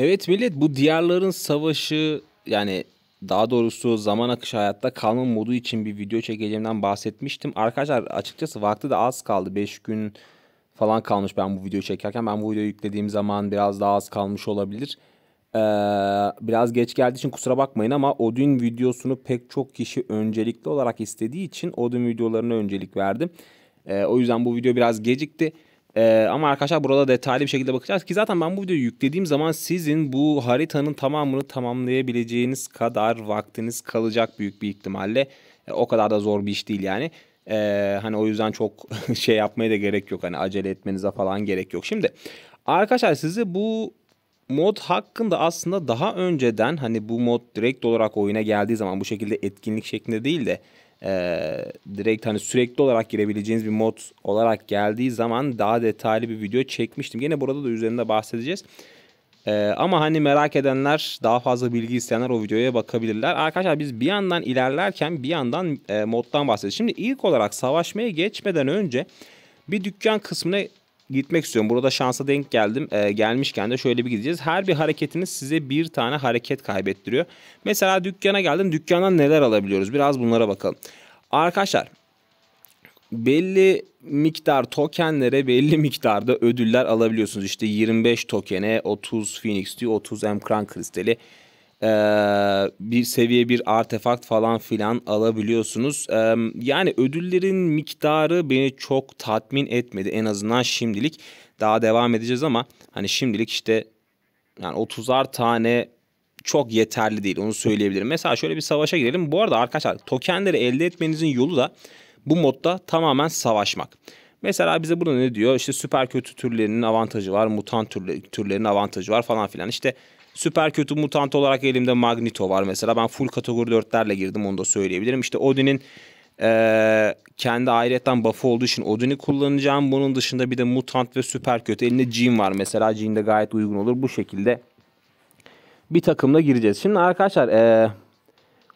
Evet millet bu diyarların savaşı yani daha doğrusu zaman akışı hayatta kalma modu için bir video çekeceğimden bahsetmiştim. Arkadaşlar açıkçası vakti de az kaldı. 5 gün falan kalmış ben bu videoyu çekerken. Ben bu videoyu yüklediğim zaman biraz daha az kalmış olabilir. Ee, biraz geç geldiği için kusura bakmayın ama Odin videosunu pek çok kişi öncelikli olarak istediği için Odin videolarına öncelik verdim. Ee, o yüzden bu video biraz gecikti. Ee, ama arkadaşlar burada detaylı bir şekilde bakacağız ki zaten ben bu videoyu yüklediğim zaman sizin bu haritanın tamamını tamamlayabileceğiniz kadar vaktiniz kalacak büyük bir ihtimalle. Ee, o kadar da zor bir iş değil yani. Ee, hani o yüzden çok şey yapmaya da gerek yok. Hani acele etmenize falan gerek yok. Şimdi arkadaşlar sizi bu mod hakkında aslında daha önceden hani bu mod direkt olarak oyuna geldiği zaman bu şekilde etkinlik şeklinde değil de e, direkt hani sürekli olarak girebileceğiniz bir mod olarak geldiği zaman daha detaylı bir video çekmiştim. Yine burada da üzerinde bahsedeceğiz. E, ama hani merak edenler daha fazla bilgi isteyenler o videoya bakabilirler. Arkadaşlar biz bir yandan ilerlerken bir yandan e, moddan bahsedeceğiz. Şimdi ilk olarak savaşmaya geçmeden önce bir dükkan kısmına gitmek istiyorum. Burada şansa denk geldim. E, gelmişken de şöyle bir gideceğiz. Her bir hareketiniz size bir tane hareket kaybettiriyor. Mesela dükkana geldim. Dükkandan neler alabiliyoruz? Biraz bunlara bakalım. Arkadaşlar belli miktar tokenlere belli miktarda ödüller alabiliyorsunuz. İşte 25 tokene 30 Phoenix diyor, 30 Emkran kristali e, bir seviye bir artefakt falan filan alabiliyorsunuz. E, yani ödüllerin miktarı beni çok tatmin etmedi en azından şimdilik. Daha devam edeceğiz ama hani şimdilik işte yani 30'ar tane çok yeterli değil onu söyleyebilirim. Mesela şöyle bir savaşa girelim. Bu arada arkadaşlar tokenleri elde etmenizin yolu da bu modda tamamen savaşmak. Mesela bize burada ne diyor? İşte süper kötü türlerinin avantajı var, mutant türlerinin avantajı var falan filan. İşte Süper kötü mutant olarak elimde Magneto var mesela. Ben full kategori 4'lerle girdim onu da söyleyebilirim. İşte Odin'in ee, kendi ayrıyetten buff'ı olduğu için Odin'i kullanacağım. Bunun dışında bir de mutant ve süper kötü. Elinde Jean var mesela. Jean de gayet uygun olur. Bu şekilde bir takımla gireceğiz. Şimdi arkadaşlar ee,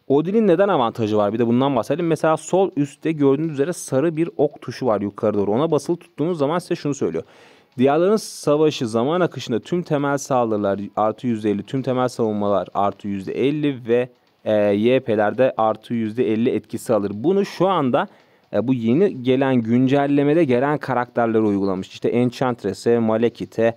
Odin'in neden avantajı var? Bir de bundan bahsedelim. Mesela sol üstte gördüğünüz üzere sarı bir ok tuşu var yukarı doğru. Ona basılı tuttuğunuz zaman size şunu söylüyor. Diyarların savaşı zaman akışında tüm temel saldırılar artı yüzde %50, tüm temel savunmalar artı yüzde %50 ve e, YP'lerde artı yüzde %50 etkisi alır. Bunu şu anda e, bu yeni gelen güncellemede gelen karakterlere uygulamış. İşte Enchantress'e, Malekith'e,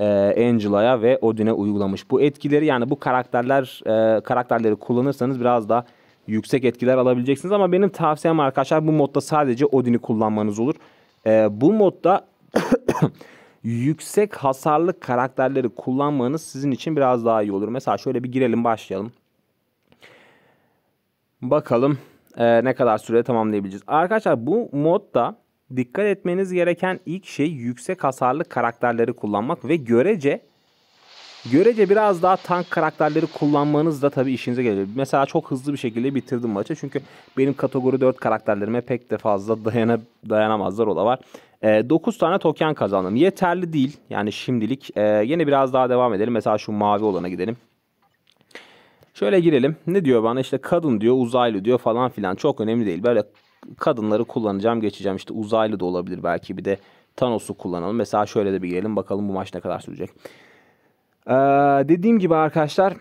e, Angela'ya ve Odin'e uygulamış. Bu etkileri yani bu karakterler e, karakterleri kullanırsanız biraz daha yüksek etkiler alabileceksiniz. Ama benim tavsiyem arkadaşlar bu modda sadece Odin'i kullanmanız olur. E, bu modda yüksek hasarlı karakterleri kullanmanız sizin için biraz daha iyi olur. Mesela şöyle bir girelim başlayalım. Bakalım e, ne kadar sürede tamamlayabileceğiz. Arkadaşlar bu modda dikkat etmeniz gereken ilk şey yüksek hasarlı karakterleri kullanmak ve görece görece biraz daha tank karakterleri kullanmanız da tabii işinize gelir. Mesela çok hızlı bir şekilde bitirdim maçı çünkü benim kategori 4 karakterlerime pek de fazla dayana, dayanamazlar o da var. E, ee, 9 tane token kazandım. Yeterli değil. Yani şimdilik. E, yine biraz daha devam edelim. Mesela şu mavi olana gidelim. Şöyle girelim. Ne diyor bana? İşte kadın diyor, uzaylı diyor falan filan. Çok önemli değil. Böyle kadınları kullanacağım, geçeceğim. İşte uzaylı da olabilir belki. Bir de Thanos'u kullanalım. Mesela şöyle de bir girelim. Bakalım bu maç ne kadar sürecek. Ee, dediğim gibi arkadaşlar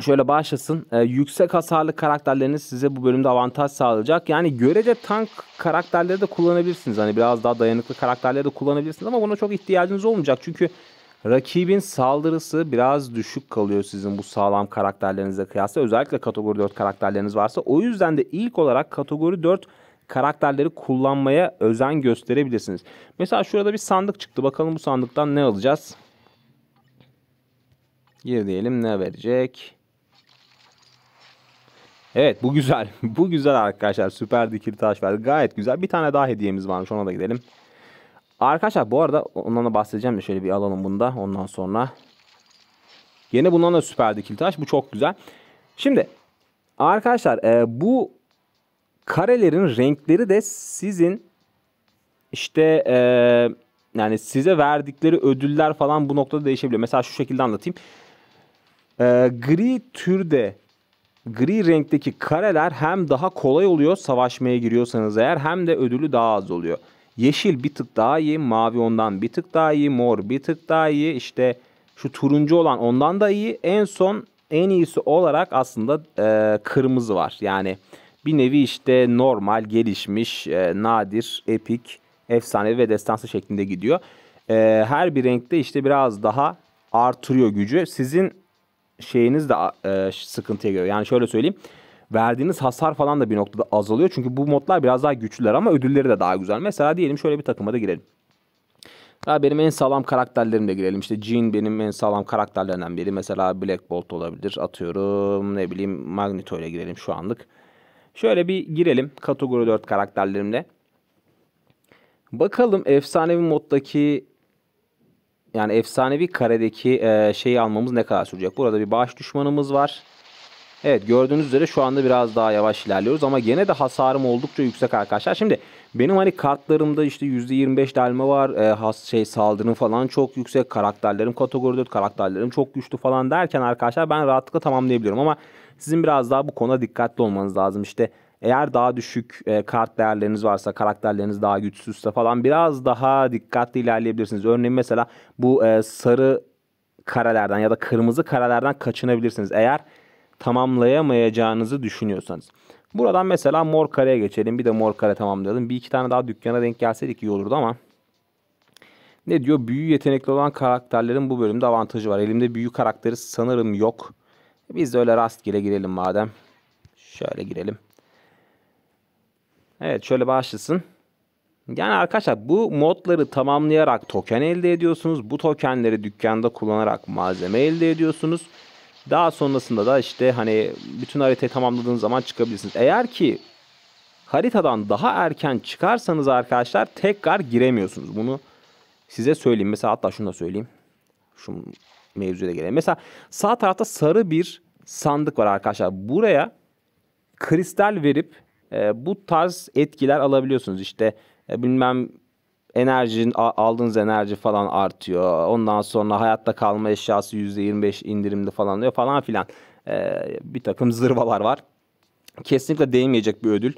şöyle başlasın. E, yüksek hasarlı karakterleriniz size bu bölümde avantaj sağlayacak. Yani görece tank karakterleri de kullanabilirsiniz. Hani biraz daha dayanıklı karakterleri de kullanabilirsiniz ama buna çok ihtiyacınız olmayacak. Çünkü rakibin saldırısı biraz düşük kalıyor sizin bu sağlam karakterlerinize kıyasla. Özellikle kategori 4 karakterleriniz varsa. O yüzden de ilk olarak kategori 4 karakterleri kullanmaya özen gösterebilirsiniz. Mesela şurada bir sandık çıktı. Bakalım bu sandıktan ne alacağız? Gir diyelim ne verecek? Evet bu güzel. bu güzel arkadaşlar. Süper dikili taş verdi. Gayet güzel. Bir tane daha hediyemiz varmış. Ona da gidelim. Arkadaşlar bu arada ondan da bahsedeceğim de şöyle bir alalım bunda. Ondan sonra. Yine bundan da süper dikili taş. Bu çok güzel. Şimdi arkadaşlar e, bu karelerin renkleri de sizin işte e, yani size verdikleri ödüller falan bu noktada değişebiliyor. Mesela şu şekilde anlatayım. E, gri türde gri renkteki kareler hem daha kolay oluyor savaşmaya giriyorsanız eğer hem de ödülü daha az oluyor. Yeşil bir tık daha iyi, mavi ondan bir tık daha iyi, mor bir tık daha iyi, işte şu turuncu olan ondan da iyi. En son en iyisi olarak aslında e, kırmızı var. Yani bir nevi işte normal, gelişmiş, e, nadir, epik, efsane ve destansı şeklinde gidiyor. E, her bir renkte işte biraz daha artırıyor gücü. Sizin şeyiniz de e, sıkıntıya giriyor. Yani şöyle söyleyeyim. Verdiğiniz hasar falan da bir noktada azalıyor. Çünkü bu modlar biraz daha güçlüler ama ödülleri de daha güzel. Mesela diyelim şöyle bir takıma da girelim. Daha benim en sağlam karakterlerimle girelim. İşte Jean benim en sağlam karakterlerinden biri. Mesela Black Bolt olabilir. Atıyorum ne bileyim Magneto ile girelim şu anlık. Şöyle bir girelim kategori 4 karakterlerimle. Bakalım efsanevi moddaki yani efsanevi karedeki e, şeyi almamız ne kadar sürecek? Burada bir bağış düşmanımız var. Evet gördüğünüz üzere şu anda biraz daha yavaş ilerliyoruz ama gene de hasarım oldukça yüksek arkadaşlar. Şimdi benim hani kartlarımda işte %25 delme var, e, has şey saldırım falan çok yüksek, karakterlerim kategori 4, karakterlerim çok güçlü falan derken arkadaşlar ben rahatlıkla tamamlayabiliyorum ama sizin biraz daha bu konuda dikkatli olmanız lazım. İşte eğer daha düşük e, kart değerleriniz varsa, karakterleriniz daha güçsüzse falan biraz daha dikkatli ilerleyebilirsiniz. Örneğin mesela bu e, sarı karelerden ya da kırmızı karelerden kaçınabilirsiniz. Eğer tamamlayamayacağınızı düşünüyorsanız. Buradan mesela mor kareye geçelim. Bir de mor kare tamamlayalım. Bir iki tane daha dükkana denk gelseydik iyi olurdu ama. Ne diyor? Büyü yetenekli olan karakterlerin bu bölümde avantajı var. Elimde büyü karakteri sanırım yok. Biz de öyle rastgele girelim madem. Şöyle girelim. Evet şöyle başlasın. Yani arkadaşlar bu modları tamamlayarak token elde ediyorsunuz. Bu tokenleri dükkanda kullanarak malzeme elde ediyorsunuz. Daha sonrasında da işte hani bütün haritayı tamamladığınız zaman çıkabilirsiniz. Eğer ki haritadan daha erken çıkarsanız arkadaşlar tekrar giremiyorsunuz. Bunu size söyleyeyim. Mesela hatta şunu da söyleyeyim. Şu mevzuya gelelim. Mesela sağ tarafta sarı bir sandık var arkadaşlar. Buraya kristal verip e, bu tarz etkiler alabiliyorsunuz. İşte e, bilmem enerjin aldığınız enerji falan artıyor. Ondan sonra hayatta kalma eşyası %25 indirimli falan diyor falan filan. E, bir takım zırvalar var. Kesinlikle değmeyecek bir ödül.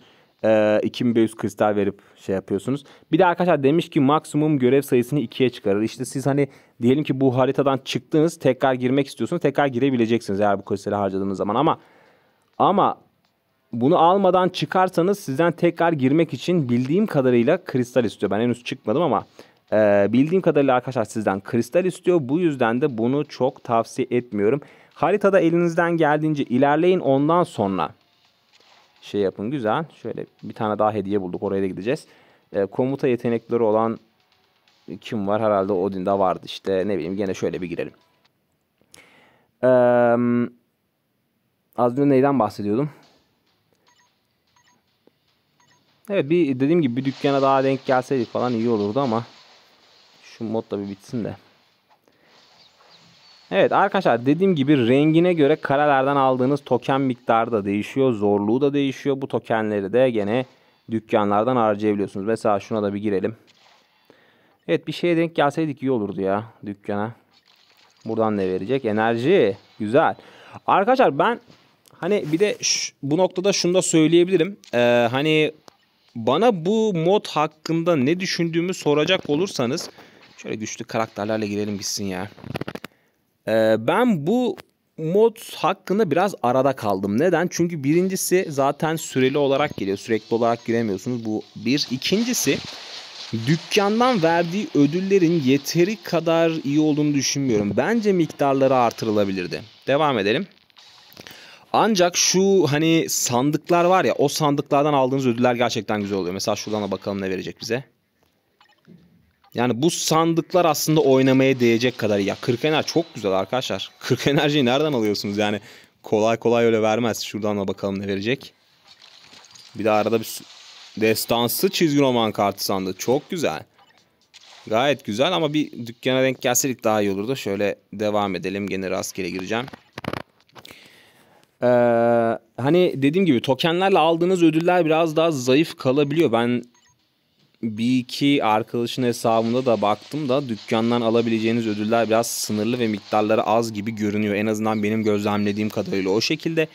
E, ee, 2500 kristal verip şey yapıyorsunuz. Bir de arkadaşlar demiş ki maksimum görev sayısını ikiye çıkarır. İşte siz hani diyelim ki bu haritadan çıktınız tekrar girmek istiyorsunuz. Tekrar girebileceksiniz eğer bu kristali harcadığınız zaman ama ama bunu almadan çıkarsanız sizden tekrar girmek için bildiğim kadarıyla kristal istiyor. Ben henüz çıkmadım ama e, bildiğim kadarıyla arkadaşlar sizden kristal istiyor. Bu yüzden de bunu çok tavsiye etmiyorum. Haritada elinizden geldiğince ilerleyin ondan sonra şey yapın. Güzel. Şöyle bir tane daha hediye bulduk. Oraya da gideceğiz. E, komuta yetenekleri olan kim var? Herhalde Odin'de vardı işte. Ne bileyim gene şöyle bir girelim. Ee, az önce neyden bahsediyordum? Evet bir dediğim gibi bir dükkana daha denk gelseydik falan iyi olurdu ama şu mod da bir bitsin de. Evet arkadaşlar dediğim gibi rengine göre karelerden aldığınız token miktarı da değişiyor. Zorluğu da değişiyor. Bu tokenleri de gene dükkanlardan harcayabiliyorsunuz. Mesela şuna da bir girelim. Evet bir şeye denk gelseydik iyi olurdu ya dükkana. Buradan ne verecek? Enerji. Güzel. Arkadaşlar ben hani bir de şu, bu noktada şunu da söyleyebilirim. Ee, hani bana bu mod hakkında ne düşündüğümü soracak olursanız şöyle güçlü karakterlerle girelim gitsin ya. Ee, ben bu mod hakkında biraz arada kaldım. Neden? Çünkü birincisi zaten süreli olarak geliyor. Sürekli olarak giremiyorsunuz. Bu bir. İkincisi dükkandan verdiği ödüllerin yeteri kadar iyi olduğunu düşünmüyorum. Bence miktarları artırılabilirdi. Devam edelim. Ancak şu hani sandıklar var ya o sandıklardan aldığınız ödüller gerçekten güzel oluyor. Mesela şuradan da bakalım ne verecek bize. Yani bu sandıklar aslında oynamaya değecek kadar ya 40 enerji çok güzel arkadaşlar. 40 enerjiyi nereden alıyorsunuz yani? Kolay kolay öyle vermez. Şuradan da bakalım ne verecek. Bir de arada bir destansı çizgi roman kartı sandığı. Çok güzel. Gayet güzel ama bir dükkana denk gelseydik daha iyi olurdu. Şöyle devam edelim. Gene rastgele gireceğim. Ee, hani dediğim gibi tokenlerle aldığınız ödüller biraz daha zayıf kalabiliyor. Ben bir iki arkadaşın hesabında da baktım da dükkandan alabileceğiniz ödüller biraz sınırlı ve miktarları az gibi görünüyor. En azından benim gözlemlediğim kadarıyla o şekilde.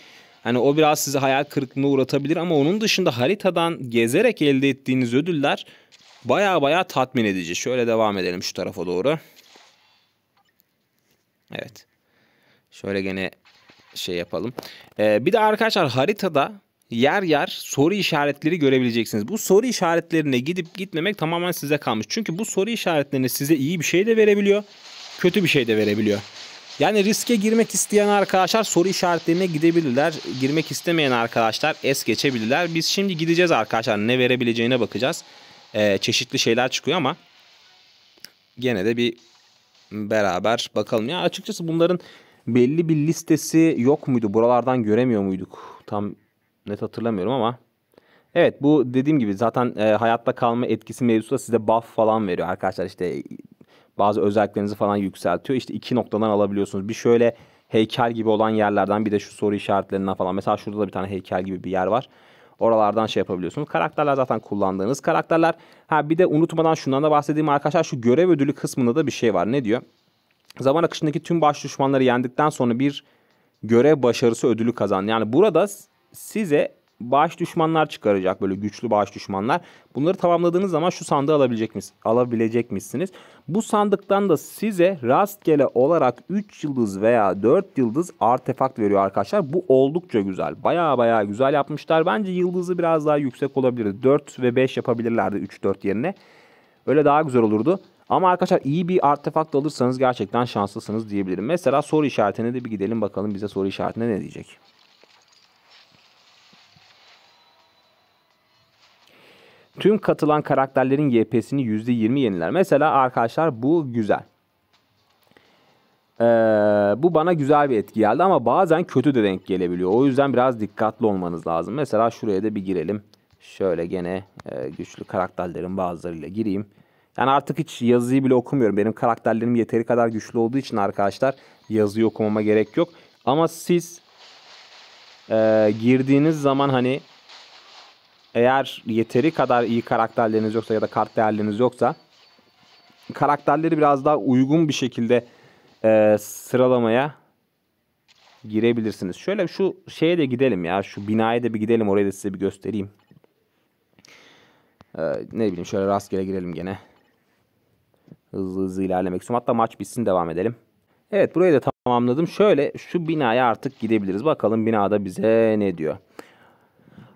Hani o biraz sizi hayal kırıklığına uğratabilir ama onun dışında haritadan gezerek elde ettiğiniz ödüller baya baya tatmin edici. Şöyle devam edelim şu tarafa doğru. Evet. Şöyle gene şey yapalım. Ee, bir de arkadaşlar haritada yer yer soru işaretleri görebileceksiniz. Bu soru işaretlerine gidip gitmemek tamamen size kalmış. Çünkü bu soru işaretlerini size iyi bir şey de verebiliyor, kötü bir şey de verebiliyor. Yani riske girmek isteyen arkadaşlar soru işaretlerine gidebilirler. Girmek istemeyen arkadaşlar es geçebilirler. Biz şimdi gideceğiz arkadaşlar ne verebileceğine bakacağız. Ee, çeşitli şeyler çıkıyor ama gene de bir beraber bakalım. Ya açıkçası bunların belli bir listesi yok muydu? Buralardan göremiyor muyduk? Tam net hatırlamıyorum ama. Evet bu dediğim gibi zaten e, hayatta kalma etkisi mevzusu da size buff falan veriyor arkadaşlar. işte bazı özelliklerinizi falan yükseltiyor. İşte iki noktadan alabiliyorsunuz. Bir şöyle heykel gibi olan yerlerden bir de şu soru işaretlerinden falan. Mesela şurada da bir tane heykel gibi bir yer var. Oralardan şey yapabiliyorsunuz. Karakterler zaten kullandığınız karakterler. Ha bir de unutmadan şundan da bahsedeyim arkadaşlar. Şu görev ödülü kısmında da bir şey var. Ne diyor? Zaman akışındaki tüm baş düşmanları yendikten sonra bir görev başarısı ödülü kazan. Yani burada size baş düşmanlar çıkaracak böyle güçlü baş düşmanlar. Bunları tamamladığınız zaman şu sandığı alabilecek mis, alabilecek misiniz? Bu sandıktan da size rastgele olarak 3 yıldız veya 4 yıldız artefakt veriyor arkadaşlar. Bu oldukça güzel. Baya baya güzel yapmışlar. Bence yıldızı biraz daha yüksek olabilirdi. 4 ve 5 yapabilirlerdi 3-4 yerine. Öyle daha güzel olurdu. Ama arkadaşlar iyi bir artefakt alırsanız gerçekten şanslısınız diyebilirim. Mesela soru işaretine de bir gidelim bakalım bize soru işaretine ne diyecek. Tüm katılan karakterlerin YP'sini %20 yeniler. Mesela arkadaşlar bu güzel. Ee, bu bana güzel bir etki geldi ama bazen kötü de denk gelebiliyor. O yüzden biraz dikkatli olmanız lazım. Mesela şuraya da bir girelim. Şöyle gene e, güçlü karakterlerin bazılarıyla gireyim. Yani artık hiç yazıyı bile okumuyorum. Benim karakterlerim yeteri kadar güçlü olduğu için arkadaşlar yazıyı okumama gerek yok. Ama siz e, girdiğiniz zaman hani eğer yeteri kadar iyi karakterleriniz yoksa ya da kart değerleriniz yoksa karakterleri biraz daha uygun bir şekilde e, sıralamaya girebilirsiniz. Şöyle şu şeye de gidelim ya. Şu binaya da bir gidelim. Orayı da size bir göstereyim. Ee, ne bileyim şöyle rastgele girelim gene hızlı hızlı ilerlemek istiyorum. Hatta maç bitsin devam edelim. Evet burayı da tamamladım. Şöyle şu binaya artık gidebiliriz. Bakalım binada bize ne diyor.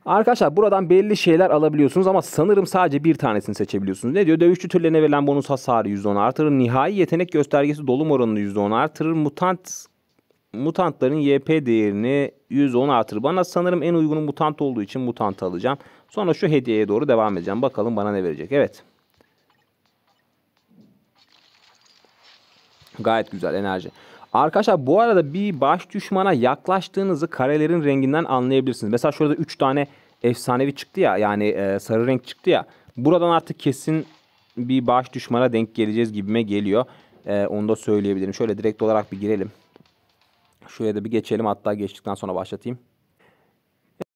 Arkadaşlar buradan belli şeyler alabiliyorsunuz ama sanırım sadece bir tanesini seçebiliyorsunuz. Ne diyor? Dövüşçü türlerine verilen bonus hasarı %10 artırır. Nihai yetenek göstergesi dolum oranını %10 artırır. Mutant mutantların YP değerini %10 artırır. Bana sanırım en uygunu mutant olduğu için mutant alacağım. Sonra şu hediyeye doğru devam edeceğim. Bakalım bana ne verecek. Evet. Gayet güzel enerji. Arkadaşlar bu arada bir baş düşmana yaklaştığınızı karelerin renginden anlayabilirsiniz. Mesela şurada 3 tane efsanevi çıktı ya yani e, sarı renk çıktı ya. Buradan artık kesin bir baş düşmana denk geleceğiz gibime geliyor. E, onu da söyleyebilirim. Şöyle direkt olarak bir girelim. Şuraya da bir geçelim hatta geçtikten sonra başlatayım.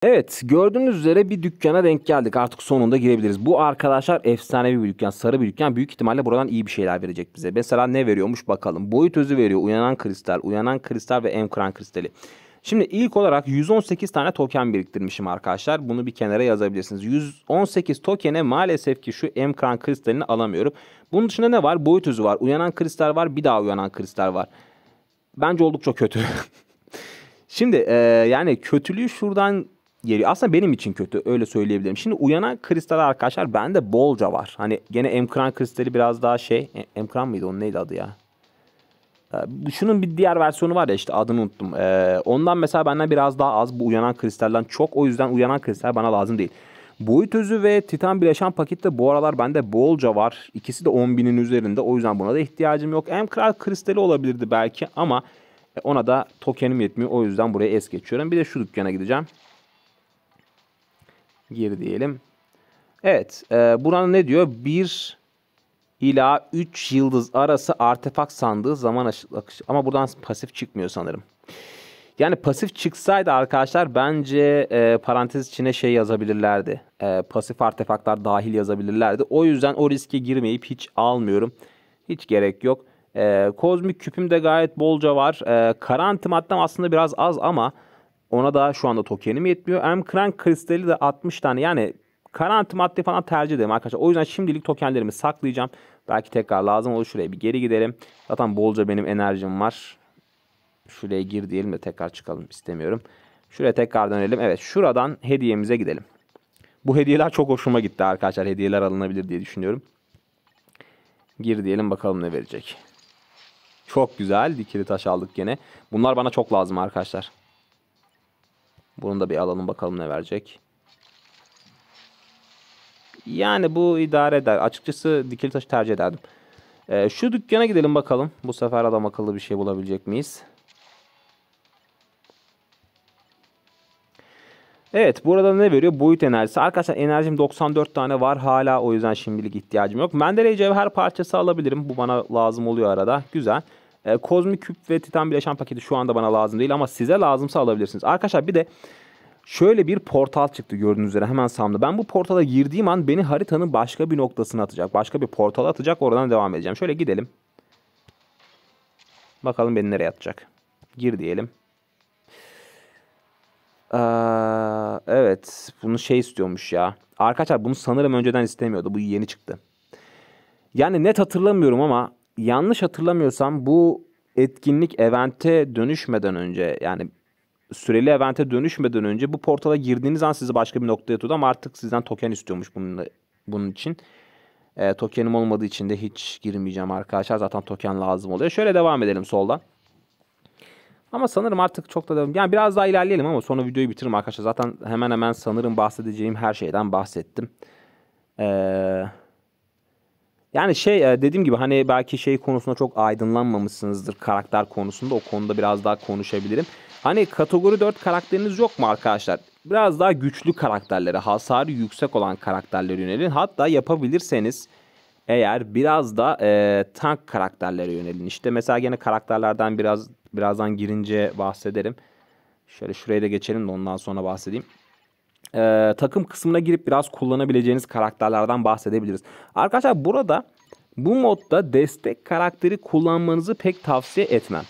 Evet gördüğünüz üzere bir dükkana denk geldik. Artık sonunda girebiliriz. Bu arkadaşlar efsanevi bir dükkan. Sarı bir dükkan. Büyük ihtimalle buradan iyi bir şeyler verecek bize. Mesela ne veriyormuş bakalım. Boyut özü veriyor. Uyanan kristal. Uyanan kristal ve emkran kristali. Şimdi ilk olarak 118 tane token biriktirmişim arkadaşlar. Bunu bir kenara yazabilirsiniz. 118 tokene maalesef ki şu emkran kristalini alamıyorum. Bunun dışında ne var? Boyut özü var. Uyanan kristal var. Bir daha uyanan kristal var. Bence oldukça kötü. Şimdi e, yani kötülüğü şuradan geliyor. Aslında benim için kötü öyle söyleyebilirim. Şimdi uyanan kristal arkadaşlar bende bolca var. Hani gene emkran kristali biraz daha şey. E, emkran mıydı onun neydi adı ya? Ee, şunun bir diğer versiyonu var ya işte adını unuttum. Ee, ondan mesela benden biraz daha az bu uyanan kristalden çok. O yüzden uyanan kristal bana lazım değil. Boyut özü ve Titan bileşen pakette bu aralar bende bolca var. İkisi de 10.000'in üzerinde. O yüzden buna da ihtiyacım yok. M kristali olabilirdi belki ama e, ona da tokenim yetmiyor. O yüzden buraya es geçiyorum. Bir de şu dükkana gideceğim gir diyelim. Evet. E, buranın ne diyor? 1 ila 3 yıldız arası artefak sandığı zaman akışı. Ama buradan pasif çıkmıyor sanırım. Yani pasif çıksaydı arkadaşlar bence e, parantez içine şey yazabilirlerdi. E, pasif artefaklar dahil yazabilirlerdi. O yüzden o riske girmeyip hiç almıyorum. Hiç gerek yok. E, kozmik küpüm de gayet bolca var. E, karantim hatta aslında biraz az ama ona da şu anda tokenim yetmiyor. M Crank kristali de 60 tane yani karanti madde falan tercih ederim arkadaşlar. O yüzden şimdilik tokenlerimi saklayacağım. Belki tekrar lazım olur. Şuraya bir geri gidelim. Zaten bolca benim enerjim var. Şuraya gir diyelim de tekrar çıkalım istemiyorum. Şuraya tekrar dönelim. Evet şuradan hediyemize gidelim. Bu hediyeler çok hoşuma gitti arkadaşlar. Hediyeler alınabilir diye düşünüyorum. Gir diyelim bakalım ne verecek. Çok güzel dikili taş aldık gene. Bunlar bana çok lazım arkadaşlar. Bunu da bir alalım bakalım ne verecek. Yani bu idare eder. Açıkçası dikili taşı tercih ederdim. Ee, şu dükkana gidelim bakalım. Bu sefer adam akıllı bir şey bulabilecek miyiz? Evet burada ne veriyor? Boyut enerjisi. Arkadaşlar enerjim 94 tane var. Hala o yüzden şimdilik ihtiyacım yok. Mendeley cevher parçası alabilirim. Bu bana lazım oluyor arada. Güzel. E, ee, kozmik küp ve titan bileşen paketi şu anda bana lazım değil ama size lazımsa alabilirsiniz. Arkadaşlar bir de şöyle bir portal çıktı gördüğünüz üzere hemen sağımda. Ben bu portala girdiğim an beni haritanın başka bir noktasına atacak. Başka bir portala atacak oradan devam edeceğim. Şöyle gidelim. Bakalım beni nereye atacak. Gir diyelim. Ee, evet bunu şey istiyormuş ya. Arkadaşlar bunu sanırım önceden istemiyordu. Bu yeni çıktı. Yani net hatırlamıyorum ama yanlış hatırlamıyorsam bu etkinlik evente dönüşmeden önce yani süreli evente dönüşmeden önce bu portala girdiğiniz an sizi başka bir noktaya tutuyordu ama artık sizden token istiyormuş bunun, bunun için. E, tokenim olmadığı için de hiç girmeyeceğim arkadaşlar. Zaten token lazım oluyor. Şöyle devam edelim soldan. Ama sanırım artık çok da yani biraz daha ilerleyelim ama sonra videoyu bitiririm arkadaşlar. Zaten hemen hemen sanırım bahsedeceğim her şeyden bahsettim. Eee yani şey e, dediğim gibi hani belki şey konusunda çok aydınlanmamışsınızdır karakter konusunda. O konuda biraz daha konuşabilirim. Hani kategori 4 karakteriniz yok mu arkadaşlar? Biraz daha güçlü karakterlere, hasarı yüksek olan karakterlere yönelin. Hatta yapabilirseniz eğer biraz da e, tank karakterlere yönelin. İşte mesela gene karakterlerden biraz birazdan girince bahsederim. Şöyle şuraya da geçelim de ondan sonra bahsedeyim e, takım kısmına girip biraz kullanabileceğiniz karakterlerden bahsedebiliriz. Arkadaşlar burada bu modda destek karakteri kullanmanızı pek tavsiye etmem.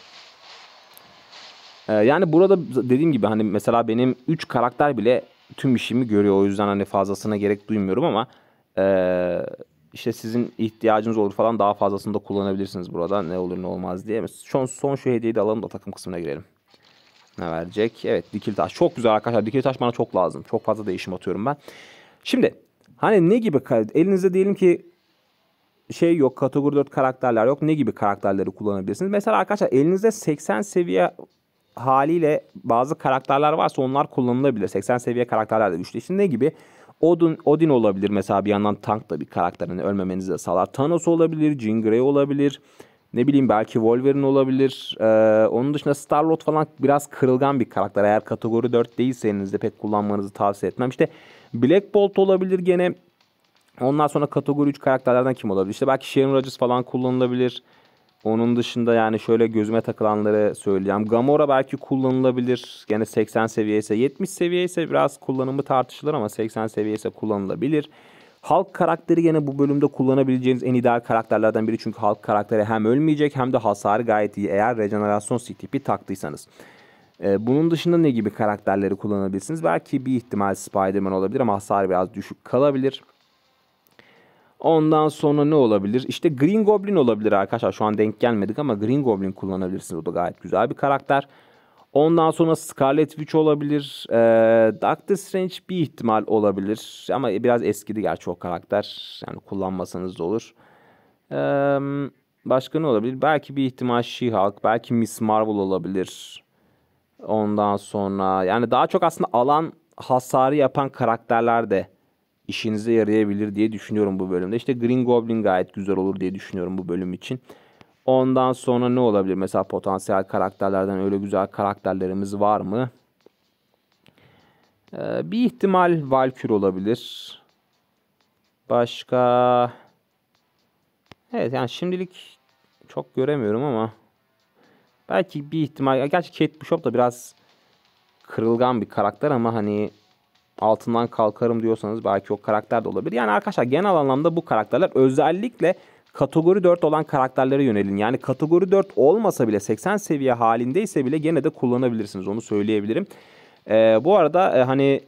Ee, yani burada dediğim gibi hani mesela benim 3 karakter bile tüm işimi görüyor. O yüzden hani fazlasına gerek duymuyorum ama ee, işte sizin ihtiyacınız olur falan daha fazlasını da kullanabilirsiniz burada. Ne olur ne olmaz diye. Son, son şu hediyeyi de alalım da takım kısmına girelim. Ne verecek? Evet dikil taş. Çok güzel arkadaşlar. dikil taş bana çok lazım. Çok fazla değişim atıyorum ben. Şimdi hani ne gibi elinizde diyelim ki şey yok kategori 4 karakterler yok. Ne gibi karakterleri kullanabilirsiniz? Mesela arkadaşlar elinizde 80 seviye haliyle bazı karakterler varsa onlar kullanılabilir. 80 seviye karakterler de güçlü. Şimdi ne gibi? Odin, Odin olabilir mesela bir yandan tank da bir karakterini ölmemenizi de sağlar. Thanos olabilir, Jean Grey olabilir. Ne bileyim belki Wolverine olabilir. Ee, onun dışında Star-Lord falan biraz kırılgan bir karakter. Eğer kategori 4 değilseniz de pek kullanmanızı tavsiye etmem. İşte Black Bolt olabilir gene. Ondan sonra kategori 3 karakterlerden kim olabilir? İşte belki Sharon Rodgers falan kullanılabilir. Onun dışında yani şöyle gözüme takılanları söyleyeceğim. Gamora belki kullanılabilir. Gene 80 seviye 70 seviye biraz kullanımı tartışılır ama 80 seviye kullanılabilir. Halk karakteri yine bu bölümde kullanabileceğiniz en ideal karakterlerden biri. Çünkü halk karakteri hem ölmeyecek hem de hasarı gayet iyi eğer regenerasyon CTP taktıysanız. Ee, bunun dışında ne gibi karakterleri kullanabilirsiniz? Belki bir ihtimal Spider-Man olabilir ama hasarı biraz düşük kalabilir. Ondan sonra ne olabilir? İşte Green Goblin olabilir arkadaşlar. Şu an denk gelmedik ama Green Goblin kullanabilirsiniz. O da gayet güzel bir karakter. Ondan sonra Scarlet Witch olabilir. E, Doctor Strange bir ihtimal olabilir. Ama biraz eskidi gerçi o karakter. Yani kullanmasanız da olur. E, başka ne olabilir? Belki bir ihtimal She-Hulk. Belki Miss Marvel olabilir. Ondan sonra yani daha çok aslında alan hasarı yapan karakterler de işinize yarayabilir diye düşünüyorum bu bölümde. İşte Green Goblin gayet güzel olur diye düşünüyorum bu bölüm için. Ondan sonra ne olabilir? Mesela potansiyel karakterlerden öyle güzel karakterlerimiz var mı? Ee, bir ihtimal Valkür olabilir. Başka... Evet yani şimdilik çok göremiyorum ama belki bir ihtimal. Gerçi Kate Bishop da biraz kırılgan bir karakter ama hani altından kalkarım diyorsanız belki o karakter de olabilir. Yani arkadaşlar genel anlamda bu karakterler özellikle kategori 4 olan karakterlere yönelin. Yani kategori 4 olmasa bile 80 seviye halindeyse bile gene de kullanabilirsiniz onu söyleyebilirim. E, bu arada e, hani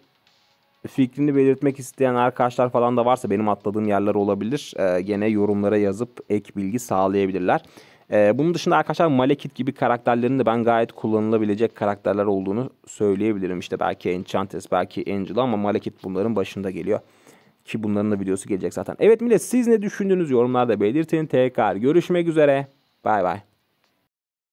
fikrini belirtmek isteyen arkadaşlar falan da varsa benim atladığım yerler olabilir. E, gene yorumlara yazıp ek bilgi sağlayabilirler. E, bunun dışında arkadaşlar Malekith gibi karakterlerin de ben gayet kullanılabilecek karakterler olduğunu söyleyebilirim. İşte belki Enchantress, belki Angela ama Malekith bunların başında geliyor. Ki bunların da videosu gelecek zaten. Evet millet siz ne düşündüğünüz yorumlarda belirtin. Tekrar görüşmek üzere. Bay bay.